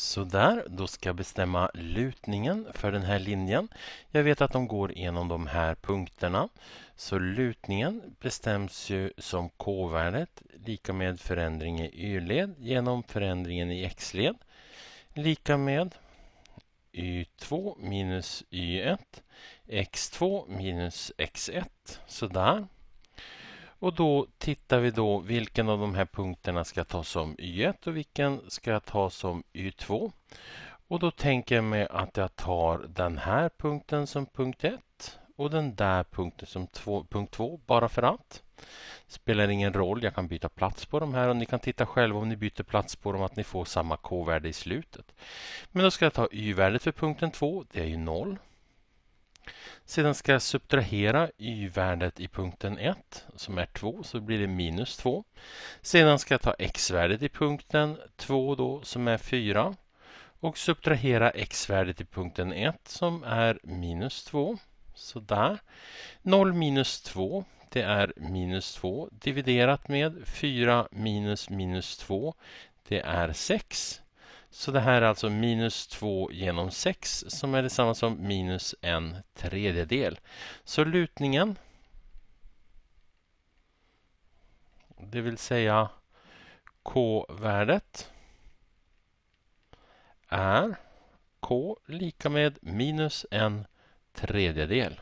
Sådär, då ska jag bestämma lutningen för den här linjen. Jag vet att de går genom de här punkterna. Så lutningen bestäms ju som k-värdet lika med förändring i y-led genom förändringen i x-led lika med y2 minus y1 x2 minus x1. Sådär. Och då tittar vi då vilken av de här punkterna ska tas som Y1 och vilken ska tas som Y2. Och då tänker jag mig att jag tar den här punkten som punkt 1 och den där punkten som två, punkt 2 bara för att. spelar ingen roll, jag kan byta plats på de här och ni kan titta själva om ni byter plats på dem att ni får samma k-värde i slutet. Men då ska jag ta y-värdet för punkten 2, det är ju 0. Sedan ska jag subtrahera y-värdet i punkten 1 som är 2 så blir det minus 2. Sedan ska jag ta x-värdet i punkten 2 då som är 4 och subtrahera x-värdet i punkten 1 som är minus 2. Sådär. 0 minus 2 det är minus 2 dividerat med 4 minus minus 2 det är 6. Så det här är alltså minus 2 genom 6 som är detsamma som minus en tredjedel. Så lutningen, det vill säga k-värdet, är k lika med minus en tredjedel.